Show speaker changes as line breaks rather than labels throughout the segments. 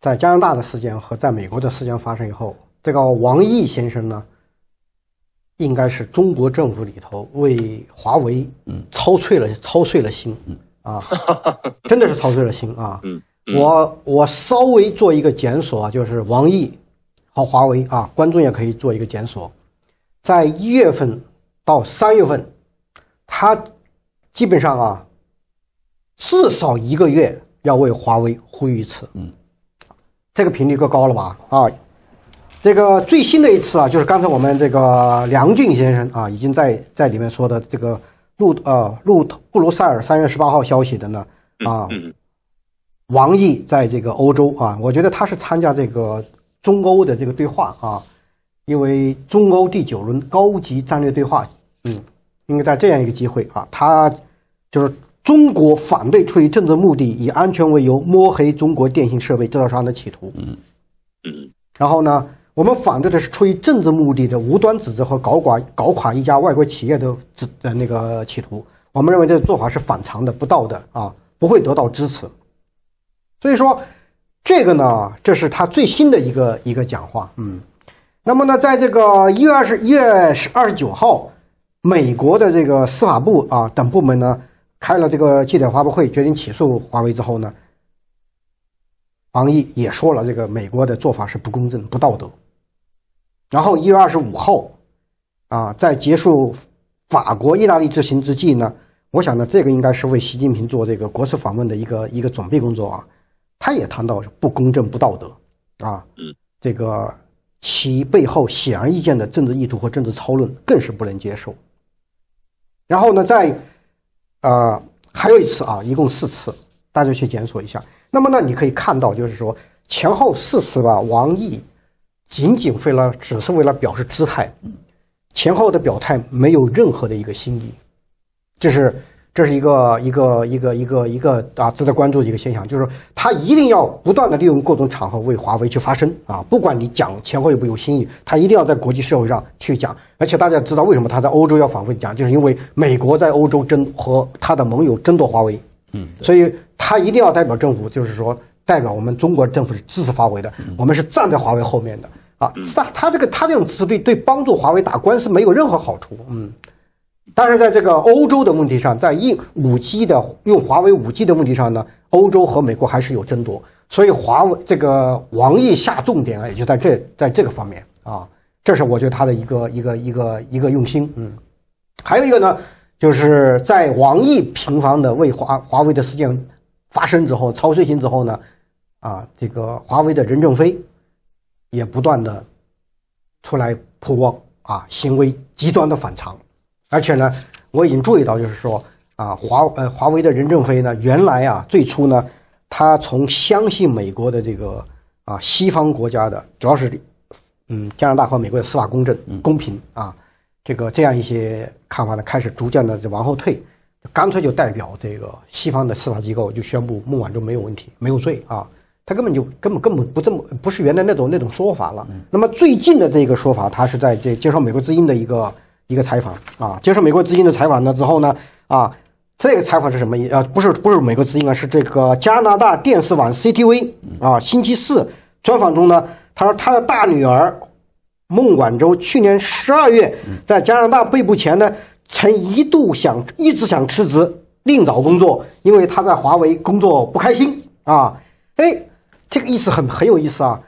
在加拿大的事件和在美国的事件发生以后，这个王毅先生呢，应该是中国政府里头为华为操碎了操碎了心，啊，真的是操碎了心啊。我我稍微做一个检索啊，就是王毅和华为啊，观众也可以做一个检索，在一月份到三月份，他基本上啊，至少一个月要为华为呼吁一次，嗯。这个频率够高了吧？啊，这个最新的一次啊，就是刚才我们这个梁俊先生啊，已经在在里面说的这个路呃路布鲁塞尔三月十八号消息的呢啊，王毅在这个欧洲啊，我觉得他是参加这个中欧的这个对话啊，因为中欧第九轮高级战略对话，嗯，应该在这样一个机会啊，他就是。中国反对出于政治目的、以安全为由摸黑中国电信设备制造商的企图。嗯嗯。然后呢，我们反对的是出于政治目的的无端指责和搞垮搞垮一家外国企业的指那个企图。我们认为这个做法是反常的、不道的啊，不会得到支持。所以说，这个呢，这是他最新的一个一个讲话。嗯。那么呢，在这个一月二十一月二十九号，美国的这个司法部啊等部门呢。开了这个记者发布会，决定起诉华为之后呢，王毅也说了，这个美国的做法是不公正、不道德。然后一月二十五号啊，在结束法国、意大利之行之际呢，我想呢，这个应该是为习近平做这个国事访问的一个一个准备工作啊。他也谈到不公正、不道德啊，这个其背后显而易见的政治意图和政治操弄更是不能接受。然后呢，在呃，还有一次啊，一共四次，大家去检索一下。那么呢，你可以看到，就是说前后四次吧，王毅仅仅为了只是为了表示姿态，前后的表态没有任何的一个心意，就是。这是一个一个一个一个一个啊，值得关注的一个现象，就是他一定要不断的利用各种场合为华为去发声啊，不管你讲前后有没有新意，他一定要在国际社会上去讲。而且大家知道为什么他在欧洲要反复讲，就是因为美国在欧洲争和他的盟友争夺华为，嗯，所以他一定要代表政府，就是说代表我们中国政府是支持华为的，我们是站在华为后面的啊。他他这个他这种词对对帮助华为打官司没有任何好处，嗯。但是在这个欧洲的问题上，在印五 G 的用华为五 G 的问题上呢，欧洲和美国还是有争夺，所以华为这个王毅下重点啊，也就在这，在这个方面啊，这是我觉得他的一个一个一个一个用心。嗯，还有一个呢，就是在王毅频繁的为华华为的事件发生之后、操碎心之后呢，啊，这个华为的任正非也不断的出来曝光啊，行为极端的反常。而且呢，我已经注意到，就是说啊，华呃，华为的任正非呢，原来啊，最初呢，他从相信美国的这个啊，西方国家的主要是嗯，加拿大和美国的司法公正、公平啊，这个这样一些看法呢，开始逐渐的就往后退，干脆就代表这个西方的司法机构就宣布孟晚舟没有问题、没有罪啊，他根本就根本根本不这么不是原来那种那种说法了。那么最近的这个说法，他是在这接受美国之音的一个。一个采访啊，接受美国资金的采访呢之后呢，啊，这个采访是什么意？啊，不是不是美国资金啊，是这个加拿大电视网 CTV 啊，星期四专访中呢，他说他的大女儿孟晚舟去年十二月在加拿大被捕前呢，曾一度想一直想辞职另找工作，因为他在华为工作不开心啊。哎，这个意思很很有意思啊。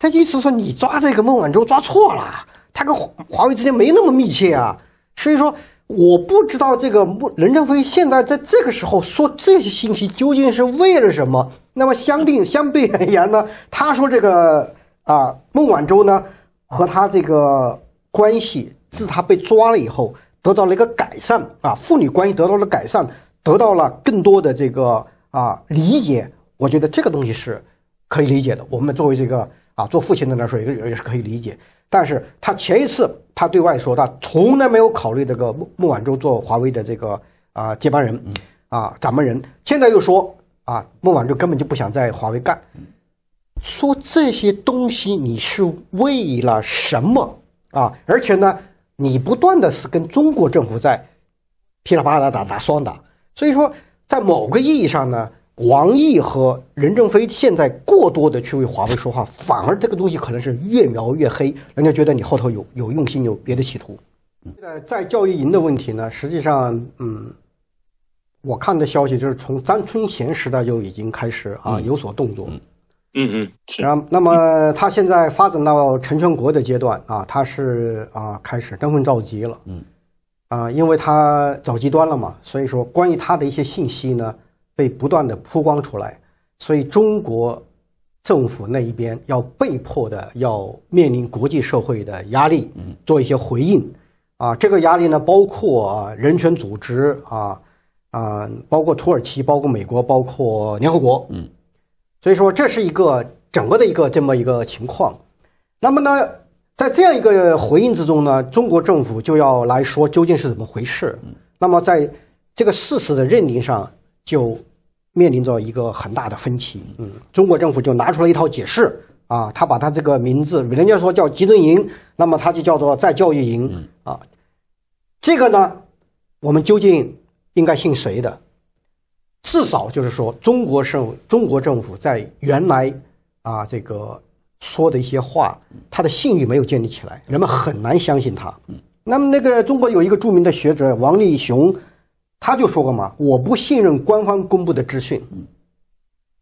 他意思说你抓这个孟晚舟抓错了。他跟华为之间没那么密切啊，所以说我不知道这个任正非现在在这个时候说这些信息究竟是为了什么。那么相定相对而言呢，他说这个啊孟晚舟呢和他这个关系自他被抓了以后得到了一个改善啊，父女关系得到了改善，得到了更多的这个啊理解，我觉得这个东西是可以理解的。我们作为这个。啊，做父亲的来说也也是可以理解，但是他前一次他对外说他从来没有考虑这个孟孟晚舟做华为的这个啊接班人，啊掌门人，现在又说啊孟晚舟根本就不想在华为干，说这些东西你是为了什么啊？而且呢，你不断的是跟中国政府在噼里啪啦打打双打，所以说在某个意义上呢。王毅和任正非现在过多的去为华为说话，反而这个东西可能是越描越黑，人家觉得你后头有有用心，有别的企图。在在教育营的问题呢，实际上，嗯，我看的消息就是从张春贤时代就已经开始啊有所动作。嗯嗯，是啊。那么他现在发展到成全国的阶段啊，他是啊开始登峰造极了。嗯啊，因为他走极端了嘛，所以说关于他的一些信息呢。被不断的曝光出来，所以中国政府那一边要被迫的要面临国际社会的压力，做一些回应，啊，这个压力呢包括人权组织啊，啊，包括土耳其，包括美国，包括联合国，嗯，所以说这是一个整个的一个这么一个情况。那么呢，在这样一个回应之中呢，中国政府就要来说究竟是怎么回事。那么在这个事实的认定上就。面临着一个很大的分歧，嗯，中国政府就拿出了一套解释，啊，他把他这个名字，人家说叫集中营，那么他就叫做再教育营，啊，这个呢，我们究竟应该信谁的？至少就是说，中国政中国政府在原来啊这个说的一些话，他的信誉没有建立起来，人们很难相信他。那么那个中国有一个著名的学者王立雄。他就说过嘛，我不信任官方公布的资讯。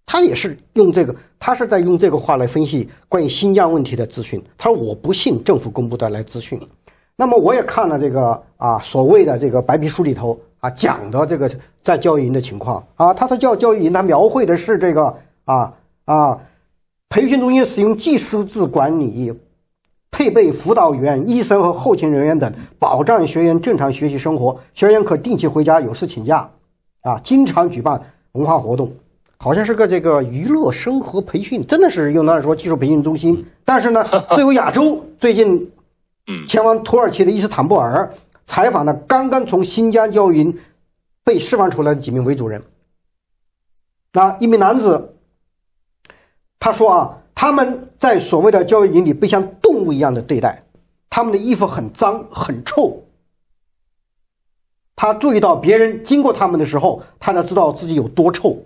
他也是用这个，他是在用这个话来分析关于新疆问题的资讯。他说我不信政府公布的来资讯。那么我也看了这个啊，所谓的这个白皮书里头啊讲的这个在教育营的情况啊，他说教教育营他描绘的是这个啊啊培训中心使用技术制管理。配备辅导员、医生和后勤人员等，保障学员正常学习生活。学员可定期回家，有事请假。啊，经常举办文化活动，好像是个这个娱乐生活培训，真的是用那说技术培训中心。但是呢，自由亚洲最近，前往土耳其的伊斯坦布尔采访了刚刚从新疆教营被释放出来的几名维族人。那一名男子，他说啊。他们在所谓的教育营里被像动物一样的对待，他们的衣服很脏很臭。他注意到别人经过他们的时候，他才知道自己有多臭。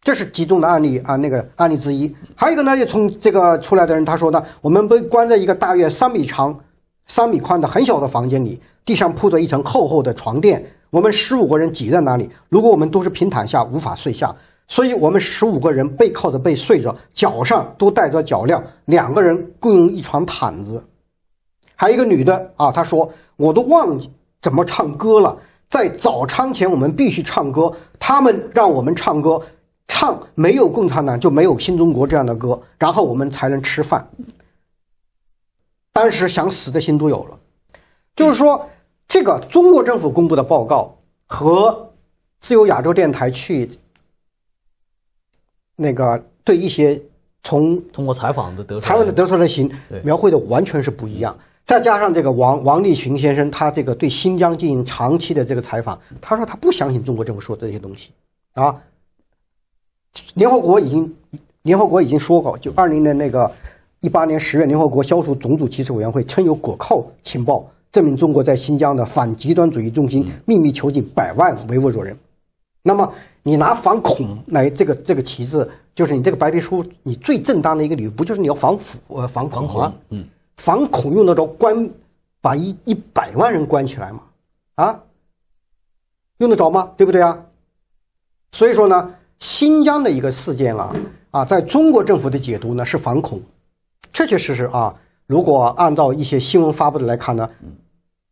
这是集中的案例啊，那个案例之一。还有一个呢，就从这个出来的人他说呢，我们被关在一个大约三米长、三米宽的很小的房间里，地上铺着一层厚厚的床垫，我们十五个人挤在那里，如果我们都是平躺下，无法睡下。所以，我们十五个人背靠着背睡着，脚上都带着脚镣，两个人共用一床毯子。还有一个女的啊，她说：“我都忘记怎么唱歌了。”在早餐前，我们必须唱歌。他们让我们唱歌，唱“没有共产党就没有新中国”这样的歌，然后我们才能吃饭。当时想死的心都有了。就是说，这个中国政府公布的报告和自由亚洲电台去。那个对一些从通过采访的得采访的得出的形描绘的完全是不一样。再加上这个王王立群先生，他这个对新疆进行长期的这个采访，他说他不相信中国政府说这些东西啊。联合国已经联合国已经说过，就二零年那个一八年十月，联合国消除种族歧视委员会称有可靠情报证明中国在新疆的反极端主义中心秘密囚禁百万维吾尔人。那么，你拿反恐来这个这个旗帜，就是你这个白皮书，你最正当的一个理由，不就是你要反腐呃防防恐？嗯，反恐用得着关把一一百万人关起来吗？啊，用得着吗？对不对啊？所以说呢，新疆的一个事件啊啊，在中国政府的解读呢是反恐，确确实实啊，如果按照一些新闻发布的来看呢，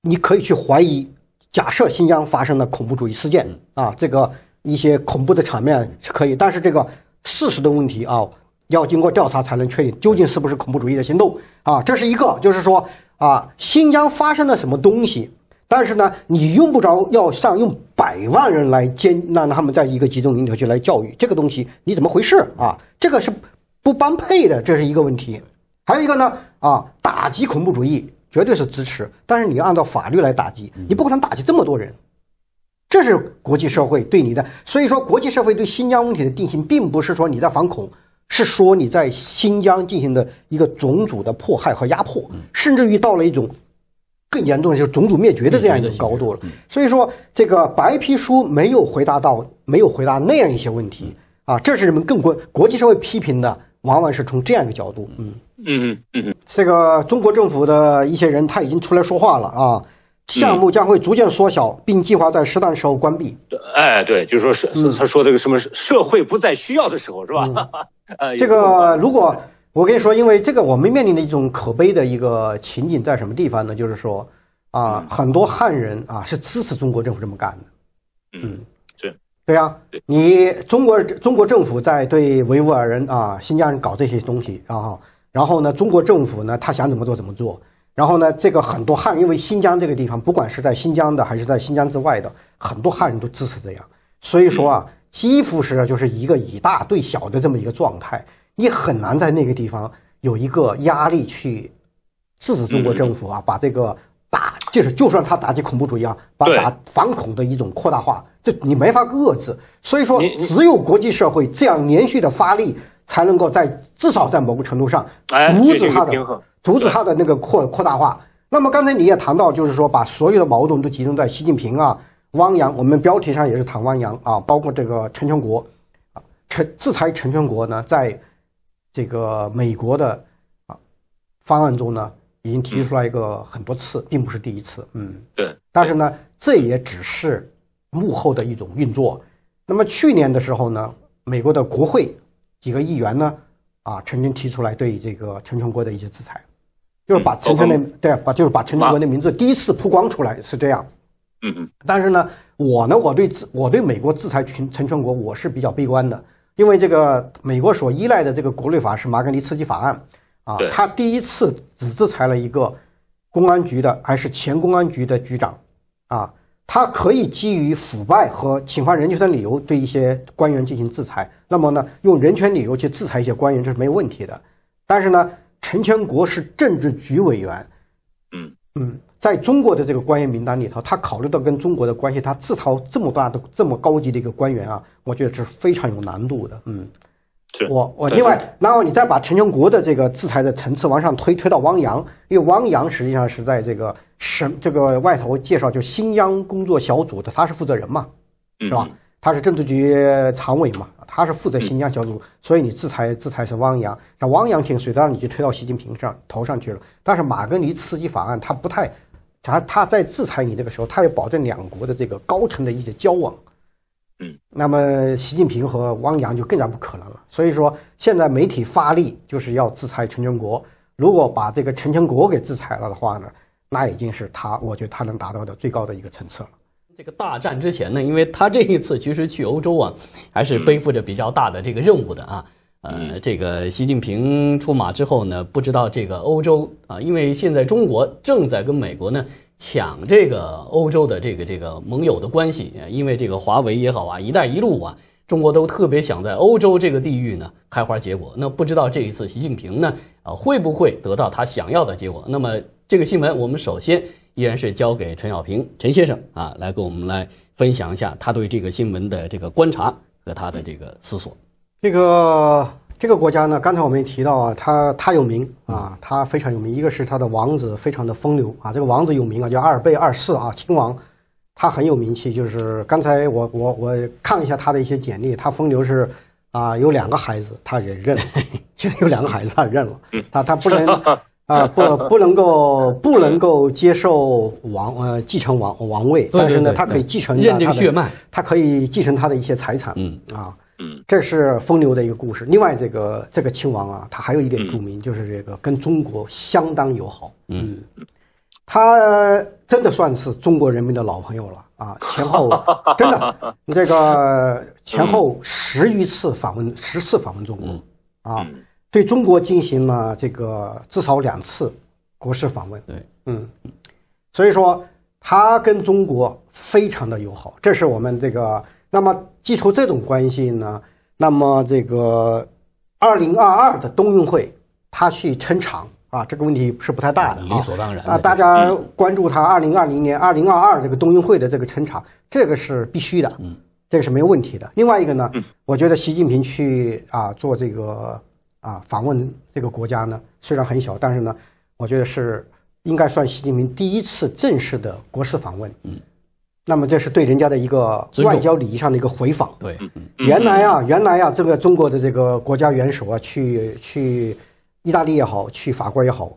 你可以去怀疑。假设新疆发生了恐怖主义事件啊，这个一些恐怖的场面可以，但是这个事实的问题啊，要经过调查才能确定究竟是不是恐怖主义的行动啊，这是一个，就是说啊，新疆发生了什么东西，但是呢，你用不着要上用百万人来监，让他们在一个集中营里去来教育这个东西，你怎么回事啊？这个是不般配的，这是一个问题。还有一个呢，啊，打击恐怖主义。绝对是支持，但是你要按照法律来打击，你不可能打击这么多人，这是国际社会对你的。所以说，国际社会对新疆问题的定性，并不是说你在反恐，是说你在新疆进行的一个种族的迫害和压迫，甚至于到了一种更严重的就是种族灭绝的这样一个高度了。所以说，这个白皮书没有回答到，没有回答那样一些问题啊，这是人们更关国际社会批评的。往往是从这样一个角度，嗯嗯嗯嗯，这个中国政府的一些人他已经出来说话了啊，项目将会逐渐缩小，并计划在适当时候关闭。对，哎对，就是说，是他说这个什么社会不再需要的时候，是吧？这个如果我跟你说，因为这个我们面临的一种可悲的一个情景在什么地方呢？就是说，啊，很多汉人啊是支持中国政府这么干的，嗯。对啊，你中国中国政府在对维吾尔人啊、新疆人搞这些东西，然后，然后呢，中国政府呢，他想怎么做怎么做，然后呢，这个很多汉，因为新疆这个地方，不管是在新疆的还是在新疆之外的，很多汉人都支持这样，所以说啊，几乎是就是一个以大对小的这么一个状态，你很难在那个地方有一个压力去制止中国政府啊，把这个。打就是，就算他打击恐怖主义啊，把反恐的一种扩大化，这你没法遏制。所以说，只有国际社会这样连续的发力，才能够在至少在某个程度上阻止他的，阻止他的那个扩扩大化。那么刚才你也谈到，就是说把所有的矛盾都集中在习近平啊、汪洋，我们标题上也是谈汪洋啊，包括这个陈全国啊，陈制裁陈全国呢，在这个美国的啊方案中呢。已经提出来一个很多次，并不是第一次，嗯，对。但是呢，这也只是幕后的一种运作。那么去年的时候呢，美国的国会几个议员呢，啊，曾经提出来对这个陈全国的一些制裁，就是把陈全的对，把就是把陈全国的名字第一次曝光出来，是这样。嗯嗯。但是呢，我呢，我对自我对美国制裁陈陈全国，我是比较悲观的，因为这个美国所依赖的这个国内法是《马格尼茨基法案》。啊，他第一次只制裁了一个公安局的，还是前公安局的局长。啊，他可以基于腐败和侵犯人权的理由对一些官员进行制裁。那么呢，用人权理由去制裁一些官员，这是没有问题的。但是呢，陈全国是政治局委员，嗯嗯，在中国的这个官员名单里头，他考虑到跟中国的关系，他自掏这么大的、这么高级的一个官员啊，我觉得是非常有难度的。嗯。我我另外，然后你再把陈全国的这个制裁的层次往上推，推到汪洋，因为汪洋实际上是在这个什这个外头介绍，就是新疆工作小组的，他是负责人嘛，是吧？他是政治局常委嘛，他是负责新疆小组，所以你制裁制裁是汪洋，那汪洋挺水的，你就推到习近平上头上去了。但是马格尼茨基法案他不太，他他在制裁你这个时候，他要保证两国的这个高层的一些交往。那么，习近平和汪洋就更加不可能了。所以说，现在媒体发力就是要制裁陈全国。如果把这个陈全国给制裁了的话呢，那已经是他，我觉得他能达到的最高的一个层次了。这个大战之前呢，因为他这一次其实去欧洲啊，还是背负着比较大的这个任务的啊。呃，这个习近平出马之后呢，不知道这个欧洲啊，因为现在中国正在跟美国呢抢这个欧洲的这个这个盟友的关系因为这个华为也好啊，一带一路啊，中国都特别想在欧洲这个地域呢开花结果。那不知道这一次习近平呢啊，会不会得到他想要的结果？那么这个新闻，我们首先依然是交给陈小平陈先生啊，来跟我们来分享一下他对这个新闻的这个观察和他的这个思索。这个这个国家呢，刚才我们也提到啊，他他有名啊，他非常有名。一个是他的王子非常的风流啊，这个王子有名啊，叫阿尔贝二世啊，亲王，他很有名气。就是刚才我我我看了一下他的一些简历，他风流是啊，有两个孩子，他也认，就有两个孩子，他认了。他他不能 啊，不不能够不能够接受王呃继承王王位，但是呢，他可以继承，认定血脉，他可以继承他的一些财产。嗯啊。嗯，这是风流的一个故事。另外，这个这个亲王啊，他还有一点著名，就是这个跟中国相当友好。嗯，他真的算是中国人民的老朋友了啊！前后 真的，这个前后十余次访问，十次访问中国啊，对中国进行了这个至少两次国事访问。对，嗯，所以说他跟中国非常的友好。这是我们这个。那么，既出这种关系呢，那么这个二零二二的冬运会，他去撑场啊，这个问题是不太大的理所当然啊，大家关注他二零二零年、二零二二这个冬运会的这个撑场，这个是必须的，嗯，这个是没有问题的。另外一个呢，我觉得习近平去啊做这个啊访问这个国家呢，虽然很小，但是呢，我觉得是应该算习近平第一次正式的国事访问，嗯。那么这是对人家的一个外交礼仪上的一个回访。对，原来啊，原来啊，这个中国的这个国家元首啊，去去意大利也好，去法国也好，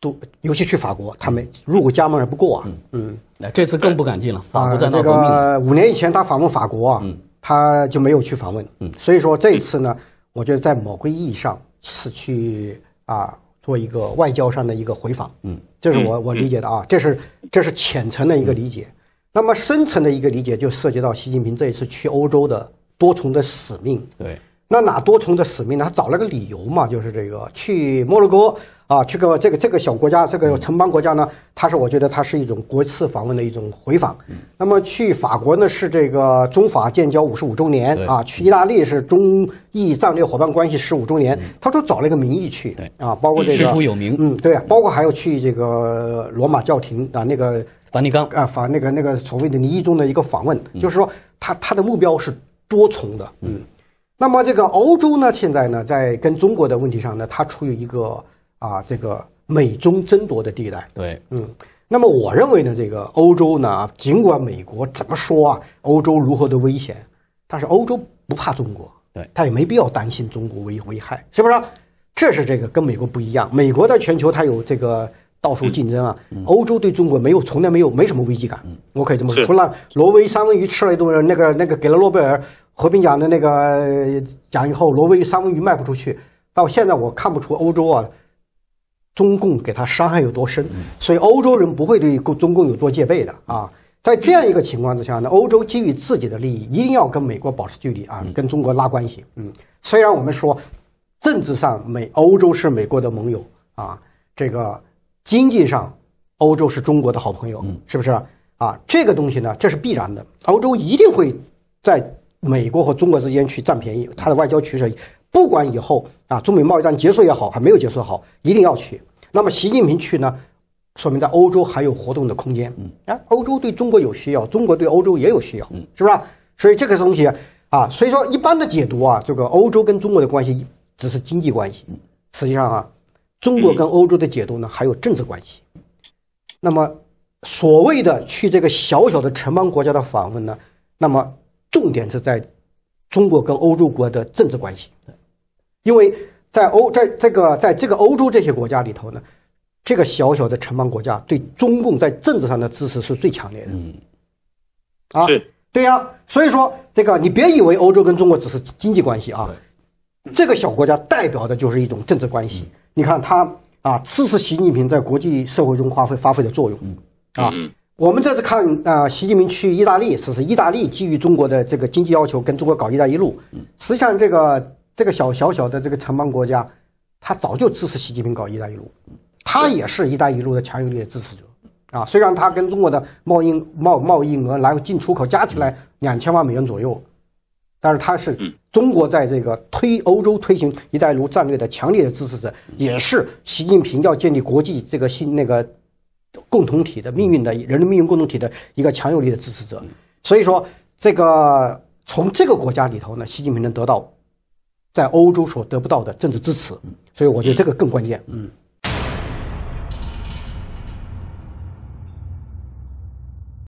都尤其去法国，他们入股加盟而不够啊。嗯，那这次更不敢进了。法国在这个五年以前他访问法国啊，他就没有去访问。嗯，所以说这一次呢，我觉得在某个意义上是去啊做一个外交上的一个回访。嗯，这是我我理解的啊，这是这是浅层的一个理解。那么深层的一个理解，就涉及到习近平这一次去欧洲的多重的使命。对，那哪多重的使命呢？他找了个理由嘛，就是这个去摩洛哥啊，去个这个这个小国家这个城邦国家呢，它是我觉得它是一种国次访问的一种回访。那么去法国呢，是这个中法建交五十五周年啊；去意大利是中意战略伙伴关系十五周年，他都找了一个名义去啊，包括这个声出有名。嗯，对啊，包括还要去这个罗马教廷啊那个。梵蒂刚啊，访那个那个所谓的你意中的一个访问，就是说他他的目标是多重的，嗯，那么这个欧洲呢，现在呢，在跟中国的问题上呢，它处于一个啊这个美中争夺的地带，对，嗯，那么我认为呢，这个欧洲呢，尽管美国怎么说啊，欧洲如何的危险，但是欧洲不怕中国，对，他也没必要担心中国危危害，是不是？这是这个跟美国不一样，美国在全球它有这个。到处竞争啊，欧洲对中国没有，从来没有没什么危机感。我可以这么说，除了挪威三文鱼吃了一顿，那个那个给了诺贝尔和平奖的那个奖以后，挪威三文鱼卖不出去。到现在我看不出欧洲啊，中共给他伤害有多深，所以欧洲人不会对中共有多戒备的啊。在这样一个情况之下，呢，欧洲基于自己的利益，一定要跟美国保持距离啊，跟中国拉关系。嗯，虽然我们说政治上美欧洲是美国的盟友啊，这个。经济上，欧洲是中国的好朋友，是不是啊？这个东西呢，这是必然的。欧洲一定会在美国和中国之间去占便宜，它的外交取舍，不管以后啊，中美贸易战结束也好，还没有结束好，一定要去。那么习近平去呢，说明在欧洲还有活动的空间。嗯，啊，欧洲对中国有需要，中国对欧洲也有需要，嗯，是不是？所以这个东西啊，所以说一般的解读啊，这个欧洲跟中国的关系只是经济关系，实际上啊。中国跟欧洲的解读呢，还有政治关系。那么所谓的去这个小小的城邦国家的访问呢，那么重点是在中国跟欧洲国的政治关系。因为在欧在这个在这个欧洲这些国家里头呢，这个小小的城邦国家对中共在政治上的支持是最强烈的。啊，对呀。所以说这个你别以为欧洲跟中国只是经济关系啊，这个小国家代表的就是一种政治关系。你看他啊，支持习近平在国际社会中发挥发挥的作用，啊，我们这次看啊，习近平去意大利，是是意大利基于中国的这个经济要求，跟中国搞“一带一路”，实际上这个这个小小小的这个城邦国家，他早就支持习近平搞“一带一路”，他也是一带一路的强有力的支持者，啊，虽然他跟中国的贸易贸贸易额来进出口加起来两千万美元左右。但是他是中国在这个推欧洲推行“一带一路”战略的强烈的支持者，也是习近平要建立国际这个新那个共同体的命运的人类命运共同体的一个强有力的支持者。所以说，这个从这个国家里头呢，习近平能得到在欧洲所得不到的政治支持，所以我觉得这个更关键。嗯。